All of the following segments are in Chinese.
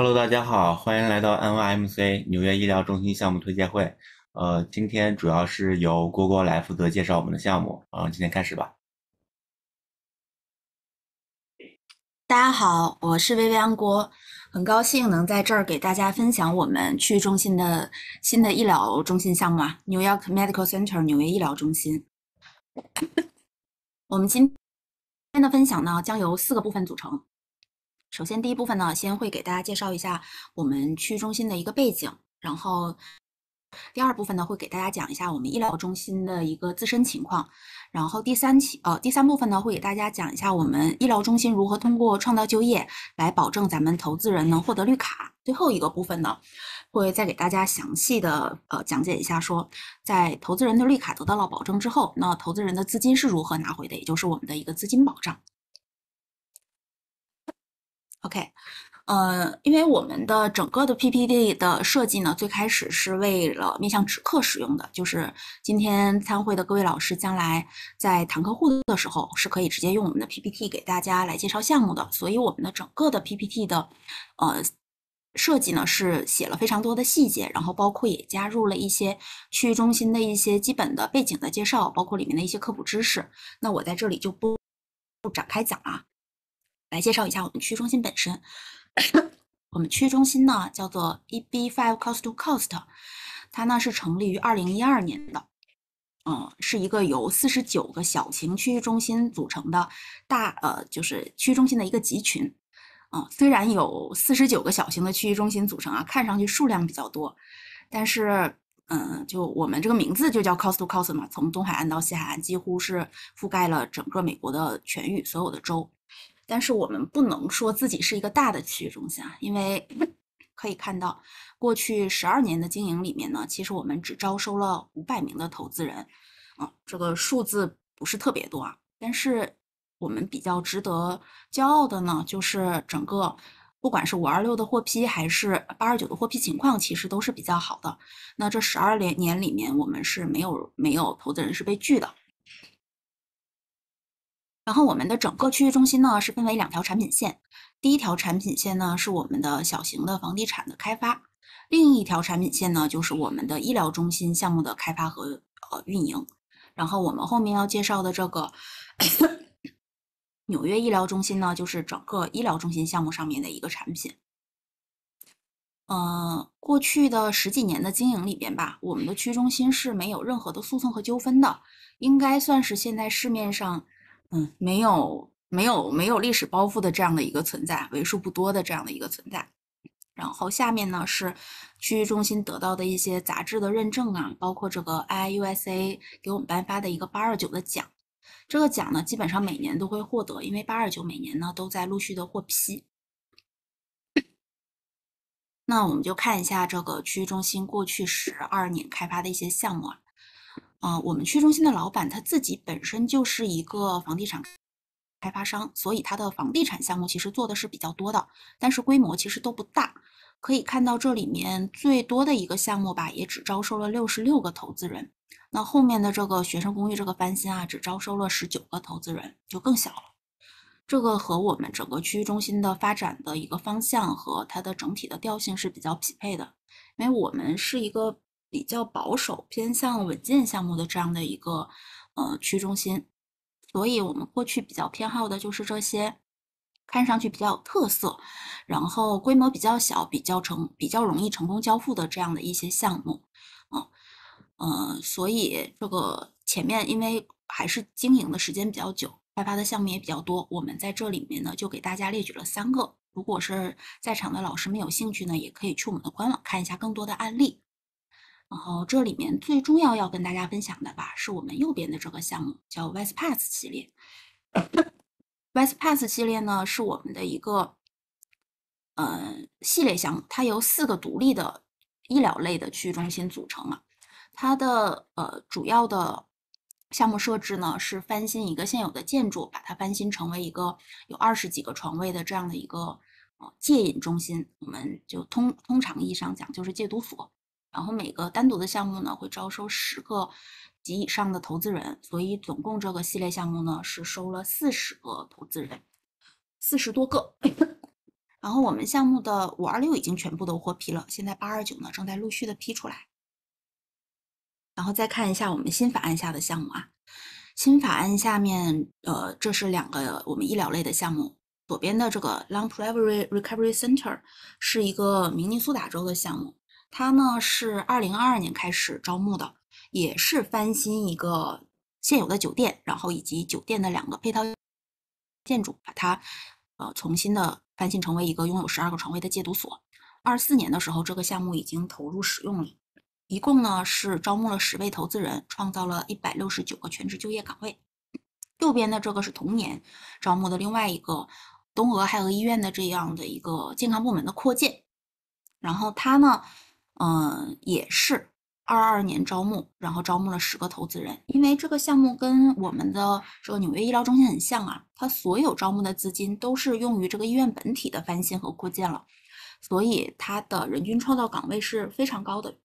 Hello，大家好，欢迎来到 NYMC 纽约医疗中心项目推介会。呃，今天主要是由郭郭来负责介绍我们的项目。嗯、今天开始吧。大家好，我是薇薇安郭，很高兴能在这儿给大家分享我们区域中心的新的医疗中心项目啊，New York Medical Center 纽约医疗中心。我们今天的分享呢，将由四个部分组成。首先，第一部分呢，先会给大家介绍一下我们区中心的一个背景，然后第二部分呢，会给大家讲一下我们医疗中心的一个自身情况，然后第三期呃第三部分呢，会给大家讲一下我们医疗中心如何通过创造就业来保证咱们投资人能获得绿卡，最后一个部分呢，会再给大家详细的呃讲解一下说，在投资人的绿卡得到了保证之后，那投资人的资金是如何拿回的，也就是我们的一个资金保障。OK，呃，因为我们的整个的 PPT 的设计呢，最开始是为了面向直客使用的，就是今天参会的各位老师将来在谈客户的时候，是可以直接用我们的 PPT 给大家来介绍项目的，所以我们的整个的 PPT 的呃设计呢，是写了非常多的细节，然后包括也加入了一些区域中心的一些基本的背景的介绍，包括里面的一些科普知识，那我在这里就不不展开讲了。来介绍一下我们区中心本身。我们区中心呢叫做 EB Five Cost to Cost，它呢是成立于二零一二年的。嗯，是一个由四十九个小型区域中心组成的大呃，就是区中心的一个集群。嗯，虽然有四十九个小型的区域中心组成啊，看上去数量比较多，但是嗯，就我们这个名字就叫 Cost to Cost 嘛，从东海岸到西海岸，几乎是覆盖了整个美国的全域所有的州。但是我们不能说自己是一个大的区域中心啊，因为 可以看到，过去十二年的经营里面呢，其实我们只招收了五百名的投资人，啊，这个数字不是特别多啊。但是我们比较值得骄傲的呢，就是整个不管是五二六的获批还是八二九的获批情况，其实都是比较好的。那这十二年年里面，我们是没有没有投资人是被拒的。然后我们的整个区域中心呢是分为两条产品线，第一条产品线呢是我们的小型的房地产的开发，另一条产品线呢就是我们的医疗中心项目的开发和呃运营。然后我们后面要介绍的这个纽约医疗中心呢，就是整个医疗中心项目上面的一个产品。嗯，过去的十几年的经营里边吧，我们的区中心是没有任何的诉讼和纠纷的，应该算是现在市面上。嗯，没有没有没有历史包袱的这样的一个存在，为数不多的这样的一个存在。然后下面呢是区域中心得到的一些杂志的认证啊，包括这个 I U S A 给我们颁发的一个八二九的奖。这个奖呢基本上每年都会获得，因为八二九每年呢都在陆续的获批。那我们就看一下这个区域中心过去十二年开发的一些项目啊。啊，我们区中心的老板他自己本身就是一个房地产开发商，所以他的房地产项目其实做的是比较多的，但是规模其实都不大。可以看到这里面最多的一个项目吧，也只招收了六十六个投资人。那后面的这个学生公寓这个翻新啊，只招收了十九个投资人，就更小了。这个和我们整个区域中心的发展的一个方向和它的整体的调性是比较匹配的，因为我们是一个。比较保守，偏向稳健项目的这样的一个呃区中心，所以我们过去比较偏好的就是这些看上去比较有特色，然后规模比较小、比较成、比较容易成功交付的这样的一些项目，啊，嗯，所以这个前面因为还是经营的时间比较久，开发的项目也比较多，我们在这里面呢就给大家列举了三个。如果是在场的老师们有兴趣呢，也可以去我们的官网看一下更多的案例。然后这里面最重要要跟大家分享的吧，是我们右边的这个项目，叫 Westpass 系列。Westpass 系列呢是我们的一个，呃，系列项目。它由四个独立的医疗类的区域中心组成嘛。它的呃主要的项目设置呢是翻新一个现有的建筑，把它翻新成为一个有二十几个床位的这样的一个呃戒瘾中心。我们就通通常意义上讲就是戒毒所。然后每个单独的项目呢，会招收十个及以上的投资人，所以总共这个系列项目呢是收了四十个投资人，四十多个。然后我们项目的五二六已经全部都获批了，现在八二九呢正在陆续的批出来。然后再看一下我们新法案下的项目啊，新法案下面，呃，这是两个我们医疗类的项目，左边的这个 Long p r i v a t e Recovery Center 是一个明尼苏达州的项目。它呢是二零二二年开始招募的，也是翻新一个现有的酒店，然后以及酒店的两个配套建筑，把它呃重新的翻新成为一个拥有十二个床位的戒毒所。二四年的时候，这个项目已经投入使用了。一共呢是招募了十位投资人，创造了一百六十九个全职就业岗位。右边的这个是同年招募的另外一个东俄亥俄医院的这样的一个健康部门的扩建，然后它呢。嗯，也是二二年招募，然后招募了十个投资人。因为这个项目跟我们的这个纽约医疗中心很像啊，它所有招募的资金都是用于这个医院本体的翻新和扩建了，所以它的人均创造岗位是非常高的，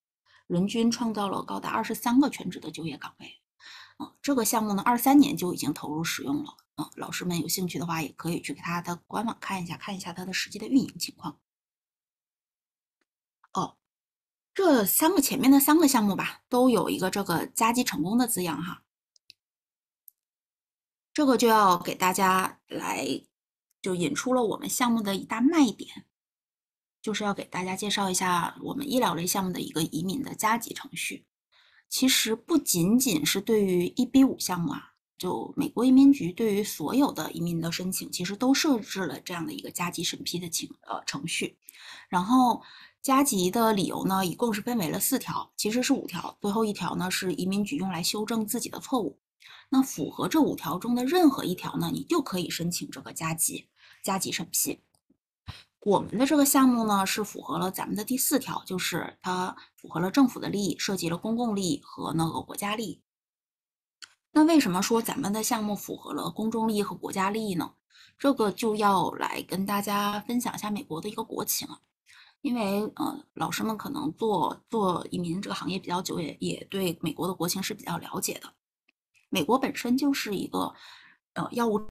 人均创造了高达二十三个全职的就业岗位。啊，这个项目呢，二三年就已经投入使用了啊。老师们有兴趣的话，也可以去给它的官网看一下，看一下它的实际的运营情况。这三个前面的三个项目吧，都有一个这个加急成功的字样哈。这个就要给大家来，就引出了我们项目的一大卖点，就是要给大家介绍一下我们医疗类项目的一个移民的加急程序。其实不仅仅是对于 E B 五项目啊，就美国移民局对于所有的移民的申请，其实都设置了这样的一个加急审批的情呃程序，然后。加急的理由呢，一共是分为了四条，其实是五条。最后一条呢是移民局用来修正自己的错误。那符合这五条中的任何一条呢，你就可以申请这个加急，加急审批。我们的这个项目呢是符合了咱们的第四条，就是它符合了政府的利益，涉及了公共利益和那个国家利益。那为什么说咱们的项目符合了公众利益和国家利益呢？这个就要来跟大家分享一下美国的一个国情了。因为呃，老师们可能做做移民这个行业比较久，也也对美国的国情是比较了解的。美国本身就是一个呃药物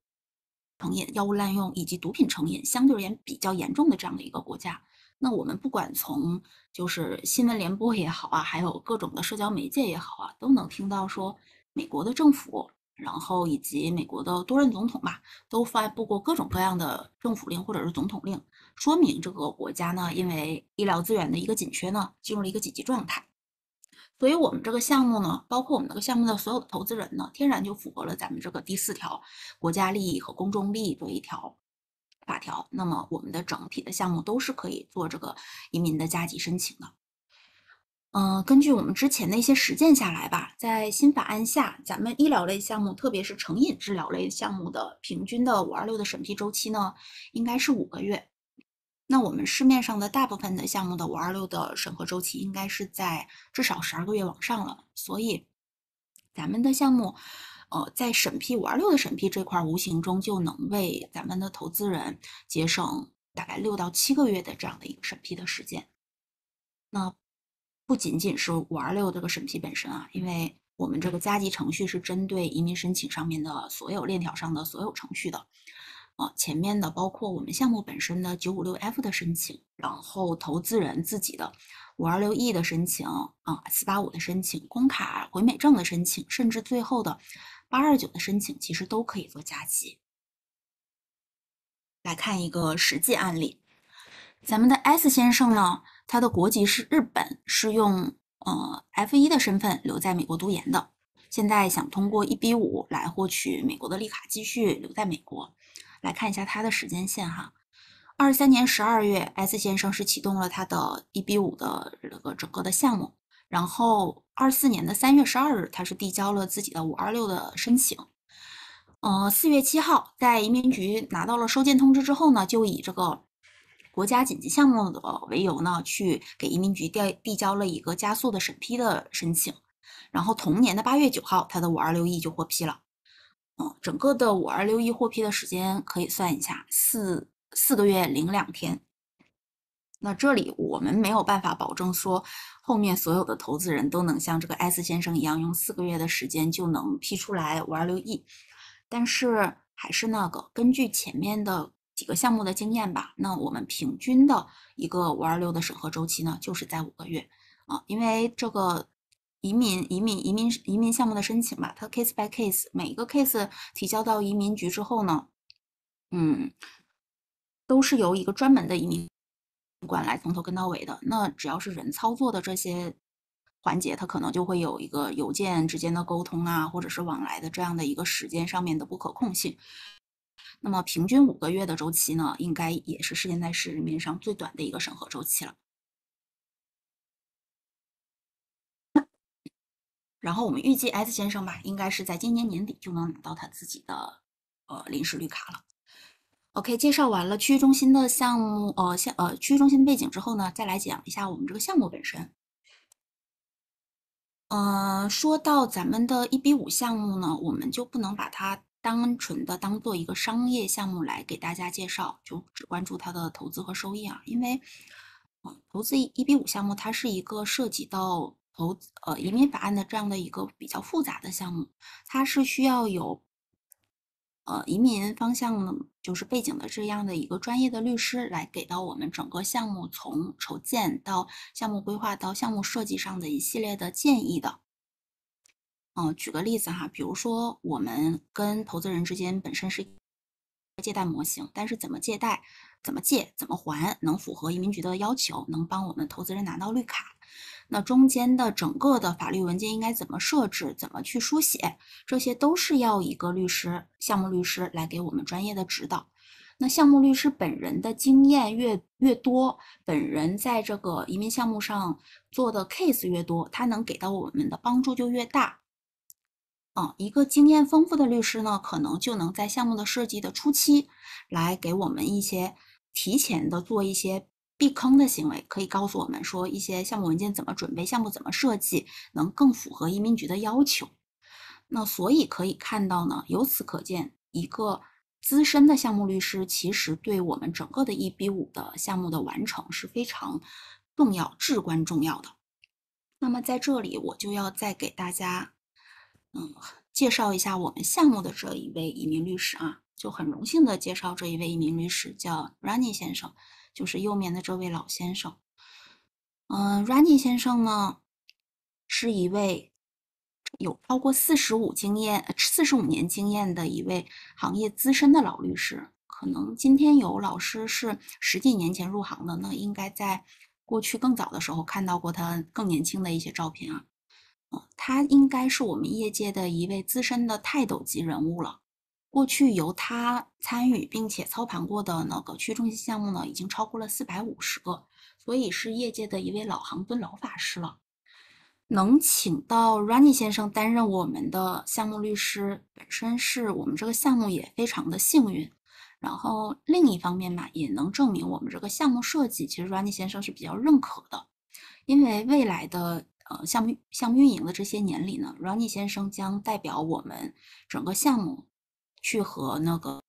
成瘾、药物滥用以及毒品成瘾相对而言比较严重的这样的一个国家。那我们不管从就是新闻联播也好啊，还有各种的社交媒介也好啊，都能听到说美国的政府，然后以及美国的多任总统吧，都发布过各种各样的政府令或者是总统令。说明这个国家呢，因为医疗资源的一个紧缺呢，进入了一个紧急状态，所以我们这个项目呢，包括我们这个项目的所有的投资人呢，天然就符合了咱们这个第四条，国家利益和公众利益这一条法条。那么我们的整体的项目都是可以做这个移民的加急申请的。嗯，根据我们之前的一些实践下来吧，在新法案下，咱们医疗类项目，特别是成瘾治疗类项目的平均的五二六的审批周期呢，应该是五个月。那我们市面上的大部分的项目的五二六的审核周期应该是在至少十二个月往上了，所以咱们的项目，呃，在审批五二六的审批这块，无形中就能为咱们的投资人节省大概六到七个月的这样的一个审批的时间。那不仅仅是五二六这个审批本身啊，因为我们这个加急程序是针对移民申请上面的所有链条上的所有程序的。啊，前面的包括我们项目本身的九五六 F 的申请，然后投资人自己的五二六 E 的申请，啊四八五的申请，工卡回美证的申请，甚至最后的八二九的申请，其实都可以做加急。来看一个实际案例，咱们的 S 先生呢，他的国籍是日本，是用呃 F 一的身份留在美国读研的，现在想通过一比五来获取美国的绿卡，继续留在美国。来看一下它的时间线哈，二三年十二月，S 先生是启动了他的1:5的这个整个的项目，然后二四年的三月十二日，他是递交了自己的526的申请，呃，四月七号在移民局拿到了收件通知之后呢，就以这个国家紧急项目的为由呢，去给移民局调递交了一个加速的审批的申请，然后同年的八月九号，他的 526e 就获批了。嗯，整个的五二六一获批的时间可以算一下，四四个月零两天。那这里我们没有办法保证说后面所有的投资人都能像这个艾斯先生一样用四个月的时间就能批出来五二六亿，但是还是那个，根据前面的几个项目的经验吧，那我们平均的一个五二六的审核周期呢就是在五个月啊，因为这个。移民移民移民移民项目的申请吧，它 case by case，每一个 case 提交到移民局之后呢，嗯，都是由一个专门的移民官来从头跟到尾的。那只要是人操作的这些环节，它可能就会有一个邮件之间的沟通啊，或者是往来的这样的一个时间上面的不可控性。那么平均五个月的周期呢，应该也是现在市面上最短的一个审核周期了。然后我们预计 S 先生吧，应该是在今年年底就能拿到他自己的，呃，临时绿卡了。OK，介绍完了区域中心的项目，呃，项呃区域中心的背景之后呢，再来讲一下我们这个项目本身。呃，说到咱们的一比五项目呢，我们就不能把它单纯的当做一个商业项目来给大家介绍，就只关注它的投资和收益啊，因为投资一比五项目它是一个涉及到。投呃移民法案的这样的一个比较复杂的项目，它是需要有呃移民方向的，就是背景的这样的一个专业的律师来给到我们整个项目从筹建到项目规划到项目设计上的一系列的建议的。嗯，举个例子哈，比如说我们跟投资人之间本身是借贷模型，但是怎么借贷、怎么借、怎么还能符合移民局的要求，能帮我们投资人拿到绿卡。那中间的整个的法律文件应该怎么设置，怎么去书写，这些都是要一个律师、项目律师来给我们专业的指导。那项目律师本人的经验越越多，本人在这个移民项目上做的 case 越多，他能给到我们的帮助就越大。啊，一个经验丰富的律师呢，可能就能在项目的设计的初期，来给我们一些提前的做一些。避坑的行为可以告诉我们说一些项目文件怎么准备，项目怎么设计能更符合移民局的要求。那所以可以看到呢，由此可见，一个资深的项目律师其实对我们整个的 EB 五的项目的完成是非常重要、至关重要的。那么在这里，我就要再给大家，嗯，介绍一下我们项目的这一位移民律师啊，就很荣幸的介绍这一位移民律师叫 Rani 先生。就是右面的这位老先生，嗯，Rani 先生呢，是一位有超过四十五经验、四十五年经验的一位行业资深的老律师。可能今天有老师是十几年前入行的呢，应该在过去更早的时候看到过他更年轻的一些照片啊。嗯，他应该是我们业界的一位资深的泰斗级人物了。过去由他参与并且操盘过的那个区中心项目呢，已经超过了四百五十个，所以是业界的一位老行尊老法师了。能请到 Runny 先生担任我们的项目律师，本身是我们这个项目也非常的幸运。然后另一方面嘛，也能证明我们这个项目设计其实 Runny 先生是比较认可的。因为未来的呃项目项目运营的这些年里呢，Runny 先生将代表我们整个项目。去和那个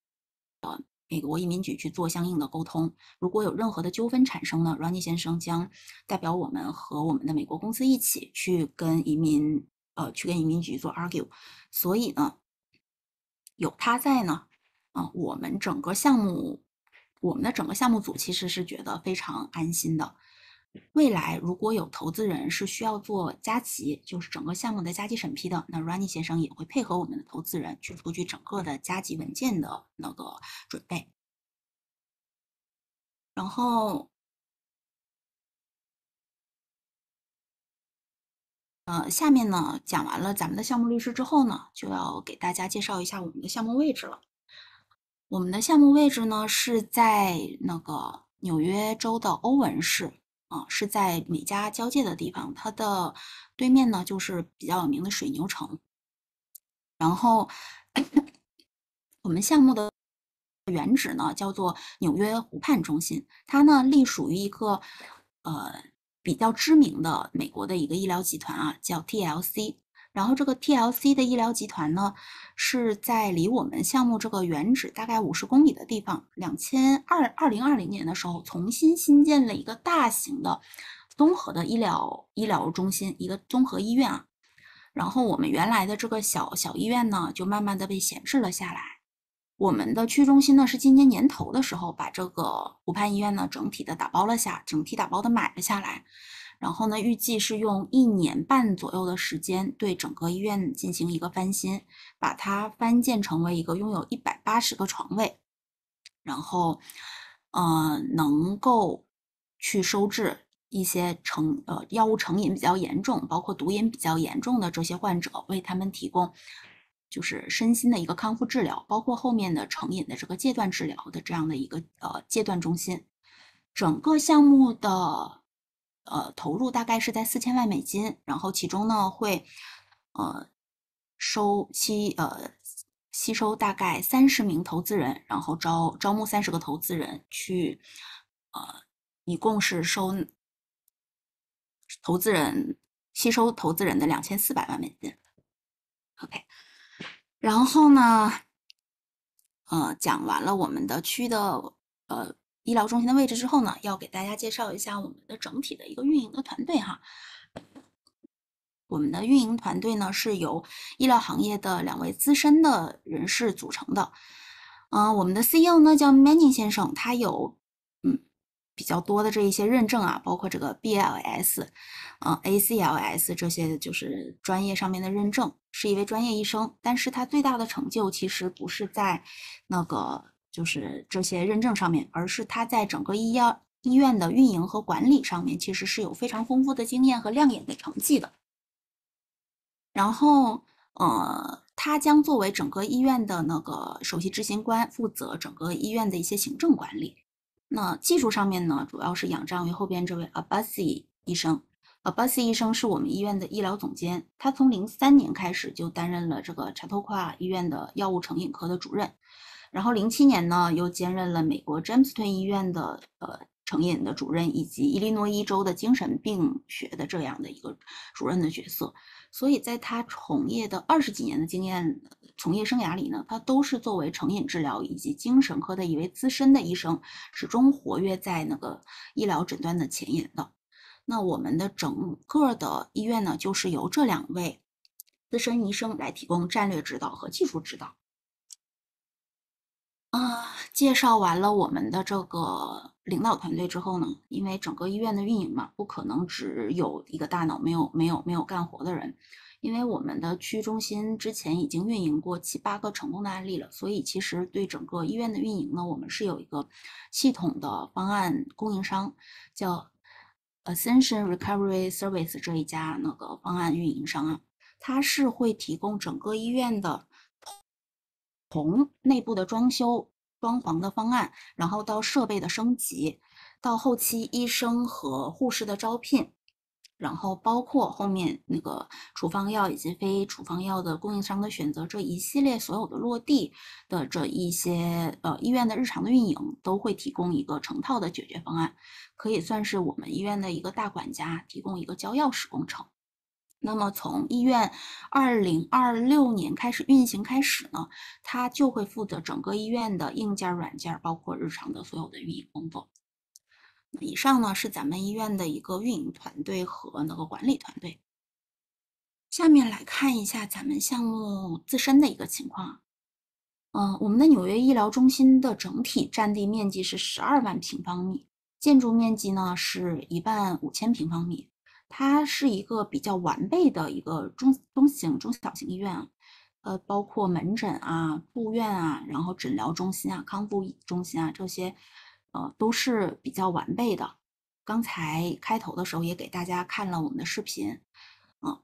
呃美国移民局去做相应的沟通，如果有任何的纠纷产生呢 r o n n i e 先生将代表我们和我们的美国公司一起去跟移民呃去跟移民局做 argue，所以呢，有他在呢，啊，我们整个项目，我们的整个项目组其实是觉得非常安心的。未来如果有投资人是需要做加急，就是整个项目的加急审批的，那 Runny 先生也会配合我们的投资人去出具整个的加急文件的那个准备。然后，呃，下面呢讲完了咱们的项目律师之后呢，就要给大家介绍一下我们的项目位置了。我们的项目位置呢是在那个纽约州的欧文市。啊，是在美加交界的地方，它的对面呢就是比较有名的水牛城。然后，我们项目的原址呢叫做纽约湖畔中心，它呢隶属于一个呃比较知名的美国的一个医疗集团啊，叫 TLC。然后这个 TLC 的医疗集团呢，是在离我们项目这个原址大概五十公里的地方，两千二二零二零年的时候重新新建了一个大型的综合的医疗医疗中心，一个综合医院啊。然后我们原来的这个小小医院呢，就慢慢的被闲置了下来。我们的区中心呢，是今年年头的时候把这个湖畔医院呢整体的打包了下，整体打包的买了下来。然后呢，预计是用一年半左右的时间对整个医院进行一个翻新，把它翻建成为一个拥有一百八十个床位，然后，呃，能够去收治一些成呃药物成瘾比较严重，包括毒瘾比较严重的这些患者，为他们提供就是身心的一个康复治疗，包括后面的成瘾的这个戒断治疗的这样的一个呃戒断中心，整个项目的。呃，投入大概是在四千万美金，然后其中呢会，呃，收吸呃吸收大概三十名投资人，然后招招募三十个投资人去，呃，一共是收投资人吸收投资人的两千四百万美金。OK，然后呢，呃，讲完了我们的区的呃。医疗中心的位置之后呢，要给大家介绍一下我们的整体的一个运营的团队哈。我们的运营团队呢是由医疗行业的两位资深的人士组成的。嗯，我们的 CEO 呢叫 Mani n 先生，他有嗯比较多的这一些认证啊，包括这个 BLS、嗯 ACLS 这些就是专业上面的认证，是一位专业医生。但是他最大的成就其实不是在那个。就是这些认证上面，而是他在整个医药医院的运营和管理上面，其实是有非常丰富的经验和亮眼的成绩的。然后，呃，他将作为整个医院的那个首席执行官，负责整个医院的一些行政管理。那技术上面呢，主要是仰仗于后边这位 a b a s i 医生。a b a s i 医生是我们医院的医疗总监，他从零三年开始就担任了这个 c h a t a u 医院的药物成瘾科的主任。然后，零七年呢，又兼任了美国 Jamesston 医院的呃成瘾的主任，以及伊利诺伊州的精神病学的这样的一个主任的角色。所以，在他从业的二十几年的经验，从业生涯里呢，他都是作为成瘾治疗以及精神科的一位资深的医生，始终活跃在那个医疗诊断的前沿的。那我们的整个的医院呢，就是由这两位资深医生来提供战略指导和技术指导。啊，介绍完了我们的这个领导团队之后呢，因为整个医院的运营嘛，不可能只有一个大脑没有、没有、没有干活的人。因为我们的区域中心之前已经运营过七八个成功的案例了，所以其实对整个医院的运营呢，我们是有一个系统的方案供应商，叫 Ascension Recovery Service 这一家那个方案运营商，啊，它是会提供整个医院的。从内部的装修、装潢的方案，然后到设备的升级，到后期医生和护士的招聘，然后包括后面那个处方药以及非处方药的供应商的选择，这一系列所有的落地的这一些呃医院的日常的运营，都会提供一个成套的解决方案，可以算是我们医院的一个大管家，提供一个交钥匙工程。那么从医院二零二六年开始运行开始呢，他就会负责整个医院的硬件、软件，包括日常的所有的运营工作。以上呢是咱们医院的一个运营团队和那个管理团队。下面来看一下咱们项目自身的一个情况。嗯，我们的纽约医疗中心的整体占地面积是十二万平方米，建筑面积呢是一万五千平方米。它是一个比较完备的一个中中型、中小型医院，呃，包括门诊啊、住院啊，然后诊疗中心啊、康复中心啊这些，呃，都是比较完备的。刚才开头的时候也给大家看了我们的视频，啊，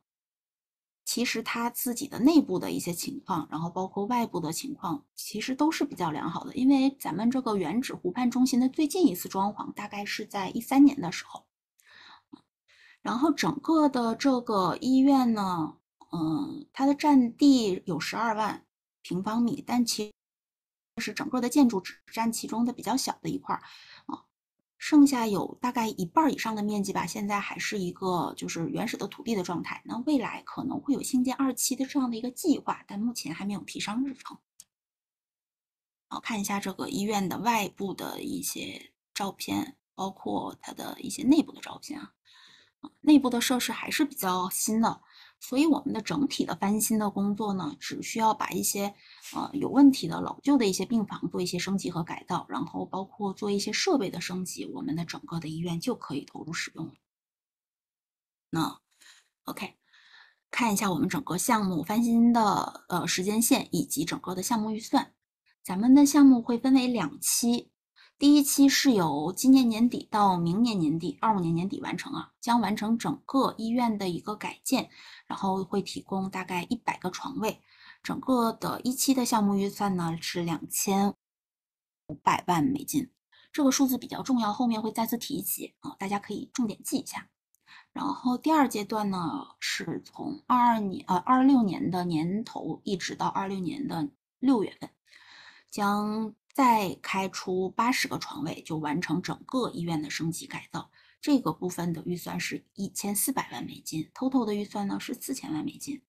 其实它自己的内部的一些情况，然后包括外部的情况，其实都是比较良好的。因为咱们这个原址湖畔中心的最近一次装潢，大概是在一三年的时候。然后整个的这个医院呢，嗯，它的占地有十二万平方米，但其是整个的建筑只占其中的比较小的一块儿啊，剩下有大概一半以上的面积吧，现在还是一个就是原始的土地的状态。那未来可能会有新建二期的这样的一个计划，但目前还没有提上日程。好，看一下这个医院的外部的一些照片，包括它的一些内部的照片啊。内部的设施还是比较新的，所以我们的整体的翻新的工作呢，只需要把一些呃有问题的老旧的一些病房做一些升级和改造，然后包括做一些设备的升级，我们的整个的医院就可以投入使用那 OK，看一下我们整个项目翻新的呃时间线以及整个的项目预算，咱们的项目会分为两期。第一期是由今年年底到明年年底，二五年年底完成啊，将完成整个医院的一个改建，然后会提供大概一百个床位，整个的一期的项目预算呢是两千五百万美金，这个数字比较重要，后面会再次提及啊，大家可以重点记一下。然后第二阶段呢是从二二年呃二六年的年头一直到二六年的六月份，将。再开出八十个床位就完成整个医院的升级改造，这个部分的预算是一千四百万美金，偷偷的预算呢是四千万美金。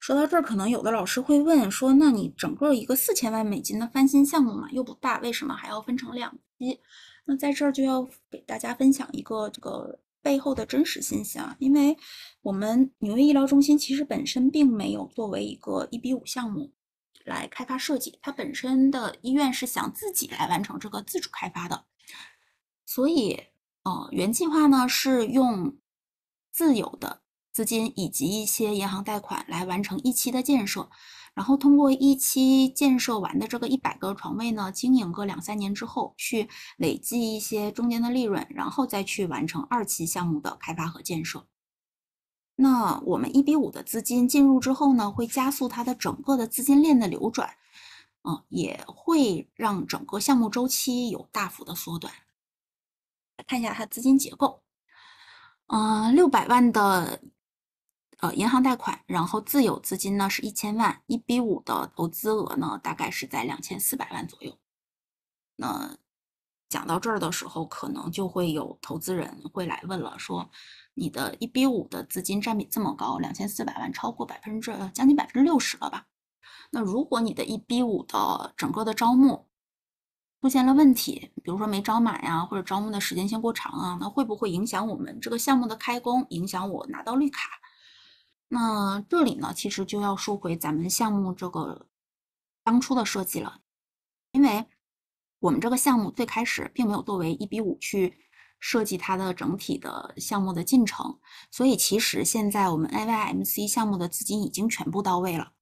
说到这儿，可能有的老师会问说，那你整个一个四千万美金的翻新项目嘛又不大，为什么还要分成两期？”那在这儿就要给大家分享一个这个背后的真实信息啊，因为我们纽约医疗中心其实本身并没有作为一个一比五项目。来开发设计，它本身的医院是想自己来完成这个自主开发的，所以，呃，原计划呢是用自有的资金以及一些银行贷款来完成一期的建设，然后通过一期建设完的这个一百个床位呢，经营个两三年之后，去累积一些中间的利润，然后再去完成二期项目的开发和建设。那我们一比五的资金进入之后呢，会加速它的整个的资金链的流转，啊，也会让整个项目周期有大幅的缩短。看一下它资金结构，嗯，六百万的呃银行贷款，然后自有资金呢是一千万，一比五的投资额呢大概是在两千四百万左右。那讲到这儿的时候，可能就会有投资人会来问了，说。你的一比五的资金占比这么高，两千四百万超过百分之将近百分之六十了吧？那如果你的一比五的整个的招募出现了问题，比如说没招满呀，或者招募的时间线过长啊，那会不会影响我们这个项目的开工，影响我拿到绿卡？那这里呢，其实就要说回咱们项目这个当初的设计了，因为我们这个项目最开始并没有作为一比五去。设计它的整体的项目的进程，所以其实现在我们 AYMC 项目的资金已经全部到位了。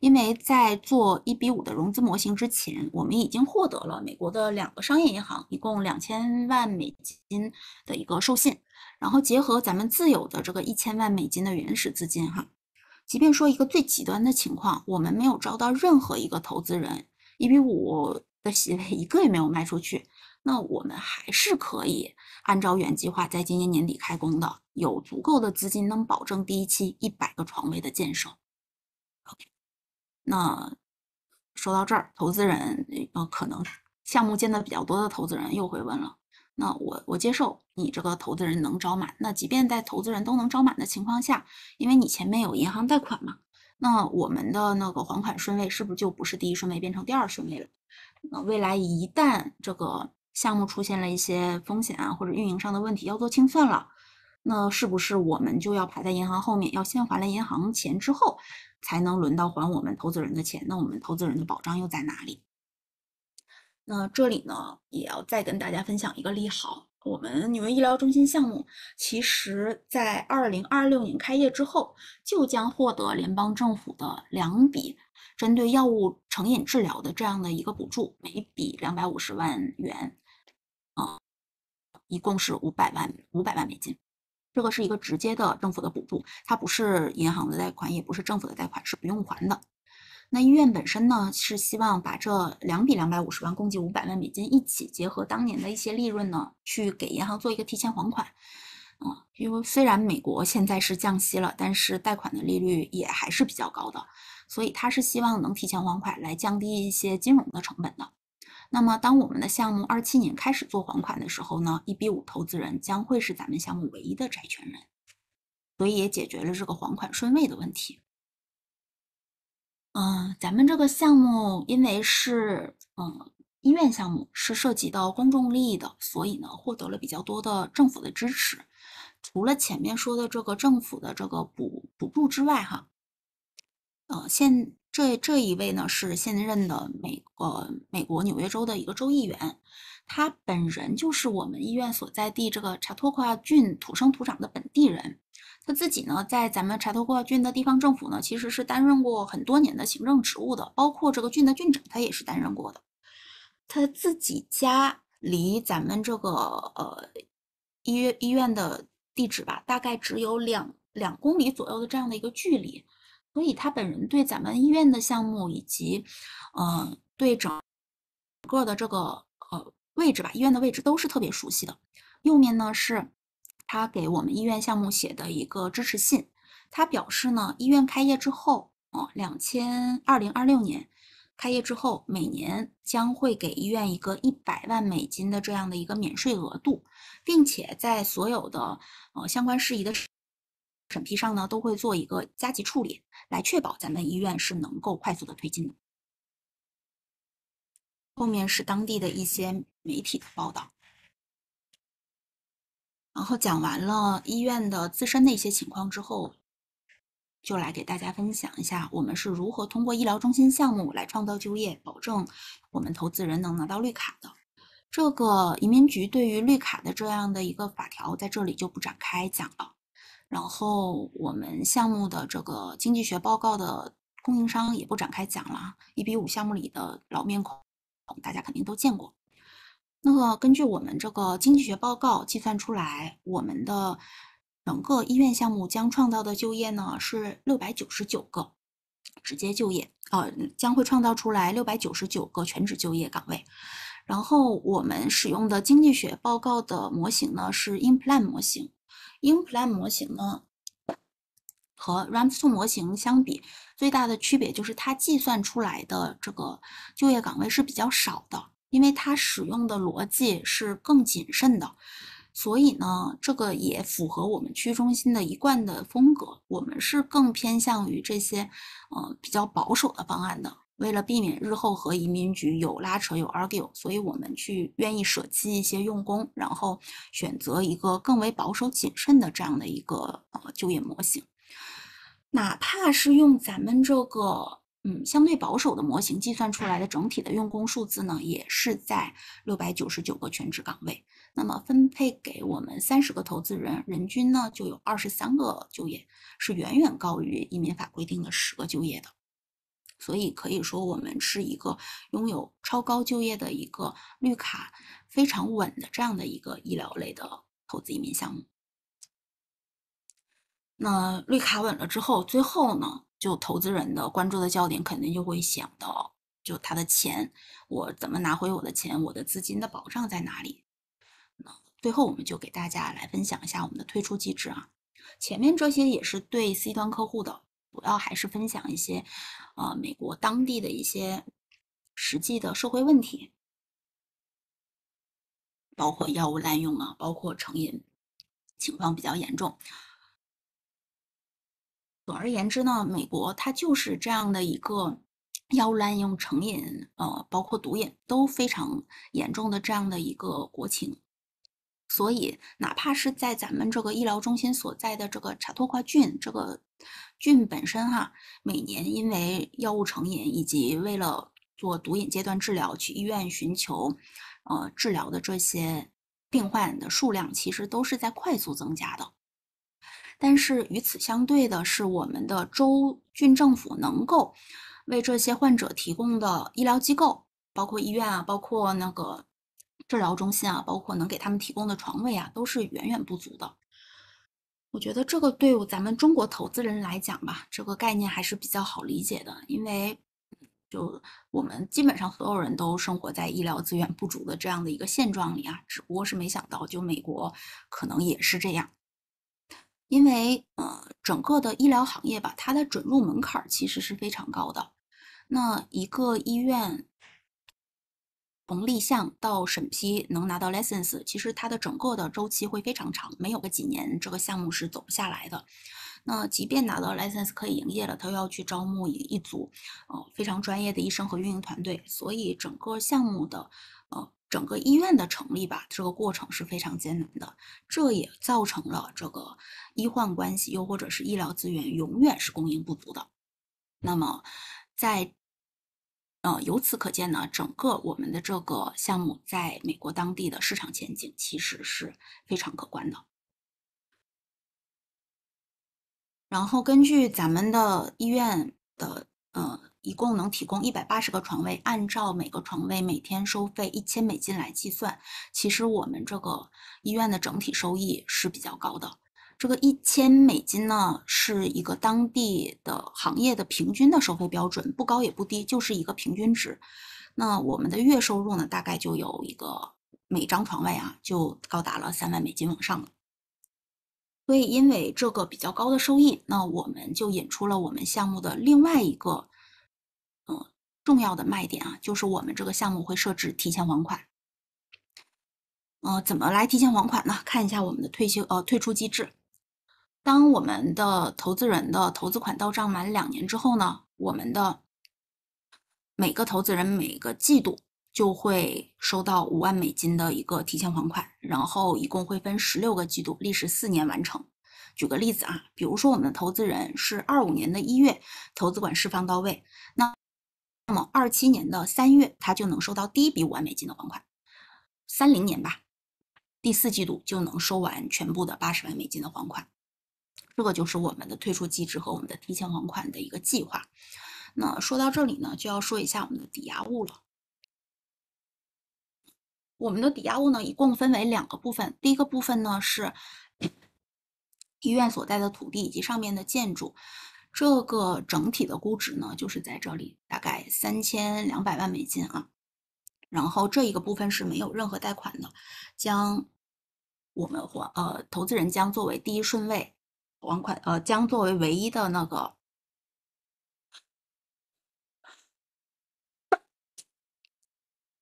因为在做一比五的融资模型之前，我们已经获得了美国的两个商业银行一共两千万美金的一个授信，然后结合咱们自有的这个一千万美金的原始资金，哈，即便说一个最极端的情况，我们没有招到任何一个投资人，一比五的席位一个也没有卖出去，那我们还是可以。按照原计划，在今年年底开工的，有足够的资金能保证第一期一百个床位的建设。那说到这儿，投资人呃，可能项目见的比较多的投资人又会问了：那我我接受你这个投资人能招满。那即便在投资人都能招满的情况下，因为你前面有银行贷款嘛，那我们的那个还款顺位是不是就不是第一顺位，变成第二顺位了？那未来一旦这个。项目出现了一些风险啊，或者运营上的问题，要做清算了，那是不是我们就要排在银行后面，要先还了银行钱之后，才能轮到还我们投资人的钱？那我们投资人的保障又在哪里？那这里呢，也要再跟大家分享一个利好：我们纽约医疗中心项目，其实在二零二六年开业之后，就将获得联邦政府的两笔针对药物成瘾治疗的这样的一个补助，每笔两百五十万元。一共是五百万，五百万美金。这个是一个直接的政府的补助，它不是银行的贷款，也不是政府的贷款，是不用还的。那医院本身呢，是希望把这两笔两百五十万，共计五百万美金，一起结合当年的一些利润呢，去给银行做一个提前还款。啊，因为虽然美国现在是降息了，但是贷款的利率也还是比较高的，所以他是希望能提前还款来降低一些金融的成本的。那么，当我们的项目二七年开始做还款的时候呢，一 B 五投资人将会是咱们项目唯一的债权人，所以也解决了这个还款顺位的问题。嗯，咱们这个项目因为是嗯医院项目，是涉及到公众利益的，所以呢获得了比较多的政府的支持。除了前面说的这个政府的这个补补助之外哈，呃，现。这这一位呢，是现任的美呃美国纽约州的一个州议员，他本人就是我们医院所在地这个查托夸郡土生土长的本地人。他自己呢，在咱们查托夸郡的地方政府呢，其实是担任过很多年的行政职务的，包括这个郡的郡长，他也是担任过的。他自己家离咱们这个呃医院医院的地址吧，大概只有两两公里左右的这样的一个距离。所以他本人对咱们医院的项目以及，嗯，对整个的这个呃位置吧，医院的位置都是特别熟悉的。右面呢是他给我们医院项目写的一个支持信，他表示呢，医院开业之后，呃，两千二零二六年开业之后，每年将会给医院一个一百万美金的这样的一个免税额度，并且在所有的呃相关事宜的。审批上呢，都会做一个加急处理，来确保咱们医院是能够快速的推进的。后面是当地的一些媒体的报道。然后讲完了医院的自身的一些情况之后，就来给大家分享一下我们是如何通过医疗中心项目来创造就业，保证我们投资人能拿到绿卡的。这个移民局对于绿卡的这样的一个法条，在这里就不展开讲了。然后我们项目的这个经济学报告的供应商也不展开讲了，一比五项目里的老面孔，大家肯定都见过。那么根据我们这个经济学报告计算出来，我们的整个医院项目将创造的就业呢是六百九十九个直接就业，呃，将会创造出来六百九十九个全职就业岗位。然后我们使用的经济学报告的模型呢是 InPlan 模型。InPlan 模型呢，和 r a m s u o 模型相比，最大的区别就是它计算出来的这个就业岗位是比较少的，因为它使用的逻辑是更谨慎的。所以呢，这个也符合我们区中心的一贯的风格，我们是更偏向于这些，呃，比较保守的方案的。为了避免日后和移民局有拉扯有 argue，所以我们去愿意舍弃一些用工，然后选择一个更为保守谨慎的这样的一个呃就业模型。哪怕是用咱们这个嗯相对保守的模型计算出来的整体的用工数字呢，也是在六百九十九个全职岗位。那么分配给我们三十个投资人，人均呢就有二十三个就业，是远远高于移民法规定的十个就业的。所以可以说，我们是一个拥有超高就业的一个绿卡，非常稳的这样的一个医疗类的投资移民项目。那绿卡稳了之后，最后呢，就投资人的关注的焦点肯定就会想到，就他的钱，我怎么拿回我的钱？我的资金的保障在哪里？那最后，我们就给大家来分享一下我们的退出机制啊。前面这些也是对 C 端客户的。主要还是分享一些，呃，美国当地的一些实际的社会问题，包括药物滥用啊，包括成瘾，情况比较严重。总而言之呢，美国它就是这样的一个药物滥用、成瘾，呃，包括毒瘾都非常严重的这样的一个国情。所以，哪怕是在咱们这个医疗中心所在的这个查托夸郡，这个郡本身哈，每年因为药物成瘾以及为了做毒瘾阶段治疗去医院寻求，呃治疗的这些病患的数量，其实都是在快速增加的。但是与此相对的是，我们的州郡政府能够为这些患者提供的医疗机构，包括医院啊，包括那个。治疗中心啊，包括能给他们提供的床位啊，都是远远不足的。我觉得这个对咱们中国投资人来讲吧，这个概念还是比较好理解的，因为就我们基本上所有人都生活在医疗资源不足的这样的一个现状里啊，只不过是没想到就美国可能也是这样，因为呃，整个的医疗行业吧，它的准入门槛其实是非常高的，那一个医院。从立项到审批能拿到 license，其实它的整个的周期会非常长，没有个几年，这个项目是走不下来的。那即便拿到 license 可以营业了，他要去招募一一组，呃，非常专业的医生和运营团队。所以整个项目的，呃，整个医院的成立吧，这个过程是非常艰难的。这也造成了这个医患关系，又或者是医疗资源永远是供应不足的。那么在呃，由此可见呢，整个我们的这个项目在美国当地的市场前景其实是非常可观的。然后根据咱们的医院的呃，一共能提供一百八十个床位，按照每个床位每天收费一千美金来计算，其实我们这个医院的整体收益是比较高的。这个一千美金呢，是一个当地的行业的平均的收费标准，不高也不低，就是一个平均值。那我们的月收入呢，大概就有一个每张床位啊，就高达了三万美金往上。了。所以因为这个比较高的收益，那我们就引出了我们项目的另外一个嗯重要的卖点啊，就是我们这个项目会设置提前还款。呃，怎么来提前还款呢？看一下我们的退休呃退出机制。当我们的投资人的投资款到账满两年之后呢，我们的每个投资人每个季度就会收到五万美金的一个提前还款，然后一共会分十六个季度，历时四年完成。举个例子啊，比如说我们的投资人是二五年的一月投资款释放到位，那那么二七年的三月他就能收到第一笔五万美金的还款，三零年吧，第四季度就能收完全部的八十万美金的还款。这个就是我们的退出机制和我们的提前还款的一个计划。那说到这里呢，就要说一下我们的抵押物了。我们的抵押物呢，一共分为两个部分。第一个部分呢是医院所在的土地以及上面的建筑，这个整体的估值呢就是在这里，大概三千两百万美金啊。然后这一个部分是没有任何贷款的，将我们或呃投资人将作为第一顺位。网款呃将作为唯一的那个，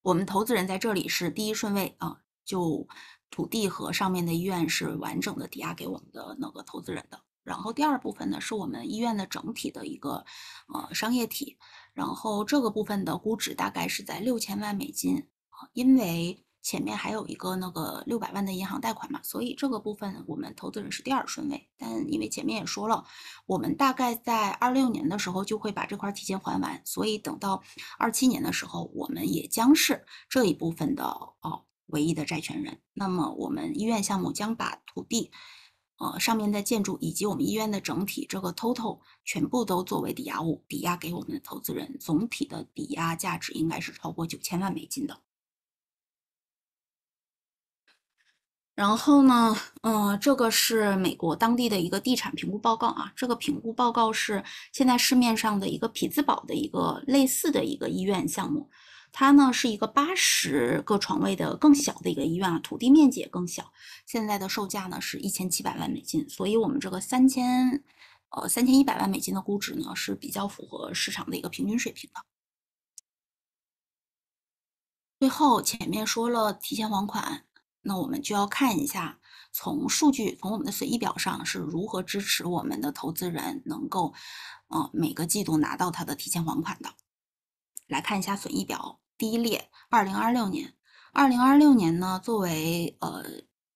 我们投资人在这里是第一顺位啊，就土地和上面的医院是完整的抵押给我们的那个投资人的。然后第二部分呢，是我们医院的整体的一个呃商业体，然后这个部分的估值大概是在六千万美金啊，因为。前面还有一个那个六百万的银行贷款嘛，所以这个部分我们投资人是第二顺位。但因为前面也说了，我们大概在二六年的时候就会把这块儿提前还完，所以等到二七年的时候，我们也将是这一部分的哦唯一的债权人。那么我们医院项目将把土地，呃上面的建筑以及我们医院的整体这个 total 全部都作为抵押物抵押给我们的投资人，总体的抵押价值应该是超过九千万美金的。然后呢，嗯，这个是美国当地的一个地产评估报告啊。这个评估报告是现在市面上的一个匹兹堡的一个类似的一个医院项目，它呢是一个八十个床位的更小的一个医院啊，土地面积也更小。现在的售价呢是一千七百万美金，所以我们这个三千，呃三千一百万美金的估值呢是比较符合市场的一个平均水平的。最后，前面说了提前还款。那我们就要看一下，从数据从我们的损益表上是如何支持我们的投资人能够，啊每个季度拿到他的提前还款的。来看一下损益表第一列，二零二六年，二零二六年呢，作为呃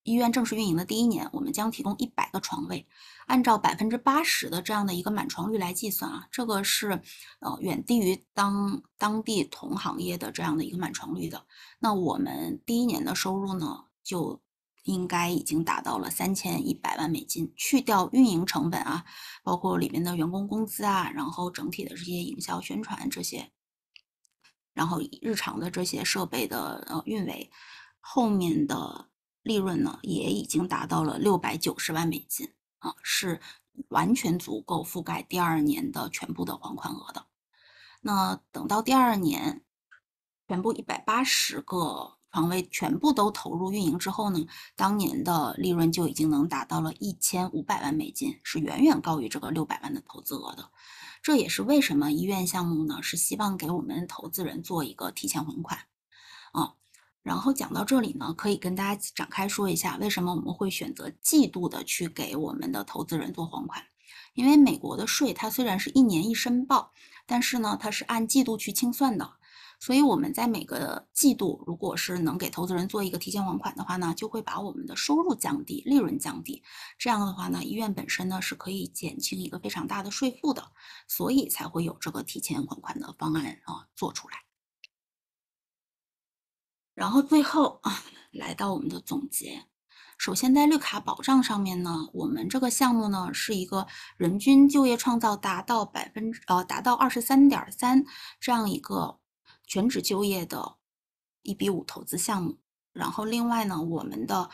医院正式运营的第一年，我们将提供一百个床位，按照百分之八十的这样的一个满床率来计算啊，这个是呃远低于当当地同行业的这样的一个满床率的。那我们第一年的收入呢？就应该已经达到了三千一百万美金，去掉运营成本啊，包括里面的员工工资啊，然后整体的这些营销宣传这些，然后日常的这些设备的呃运维，后面的利润呢也已经达到了六百九十万美金啊，是完全足够覆盖第二年的全部的还款额的。那等到第二年，全部一百八十个。床位全部都投入运营之后呢，当年的利润就已经能达到了一千五百万美金，是远远高于这个六百万的投资额的。这也是为什么医院项目呢，是希望给我们投资人做一个提前还款。啊，然后讲到这里呢，可以跟大家展开说一下，为什么我们会选择季度的去给我们的投资人做还款？因为美国的税它虽然是一年一申报，但是呢，它是按季度去清算的。所以我们在每个季度，如果是能给投资人做一个提前还款的话呢，就会把我们的收入降低、利润降低。这样的话呢，医院本身呢是可以减轻一个非常大的税负的，所以才会有这个提前还款的方案啊做出来。然后最后啊，来到我们的总结。首先，在绿卡保障上面呢，我们这个项目呢，是一个人均就业创造达到百分之呃达到二十三点三这样一个。全职就业的一比五投资项目，然后另外呢，我们的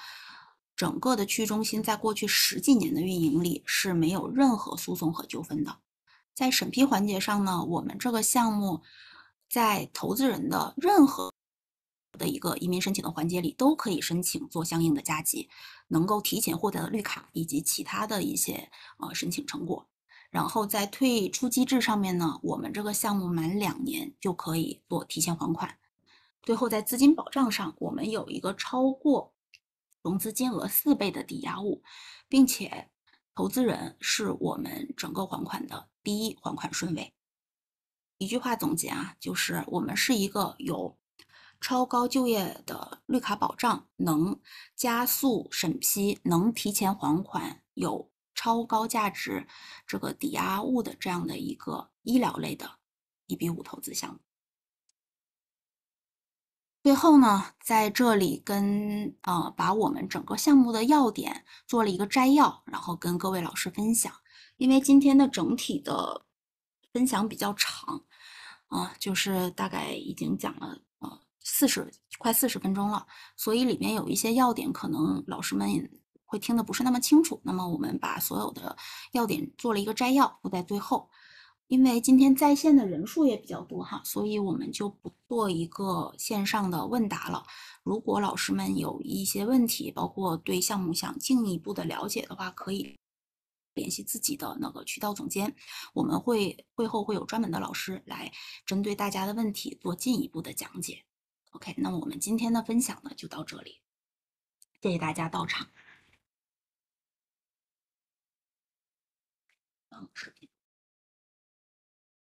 整个的区域中心在过去十几年的运营里是没有任何诉讼和纠纷的。在审批环节上呢，我们这个项目在投资人的任何的一个移民申请的环节里都可以申请做相应的加急，能够提前获得绿卡以及其他的一些呃申请成果。然后在退出机制上面呢，我们这个项目满两年就可以做提前还款。最后在资金保障上，我们有一个超过融资金额四倍的抵押物，并且投资人是我们整个还款的第一还款顺位。一句话总结啊，就是我们是一个有超高就业的绿卡保障，能加速审批，能提前还款，有。超高价值这个抵押物的这样的一个医疗类的一比五投资项目。最后呢，在这里跟呃把我们整个项目的要点做了一个摘要，然后跟各位老师分享。因为今天的整体的分享比较长，啊，就是大概已经讲了呃四十快四十分钟了，所以里面有一些要点可能老师们。会听的不是那么清楚，那么我们把所有的要点做了一个摘要，放在最后。因为今天在线的人数也比较多哈，所以我们就不做一个线上的问答了。如果老师们有一些问题，包括对项目想进一步的了解的话，可以联系自己的那个渠道总监。我们会会后会有专门的老师来针对大家的问题做进一步的讲解。OK，那么我们今天的分享呢就到这里，谢谢大家到场。嗯视频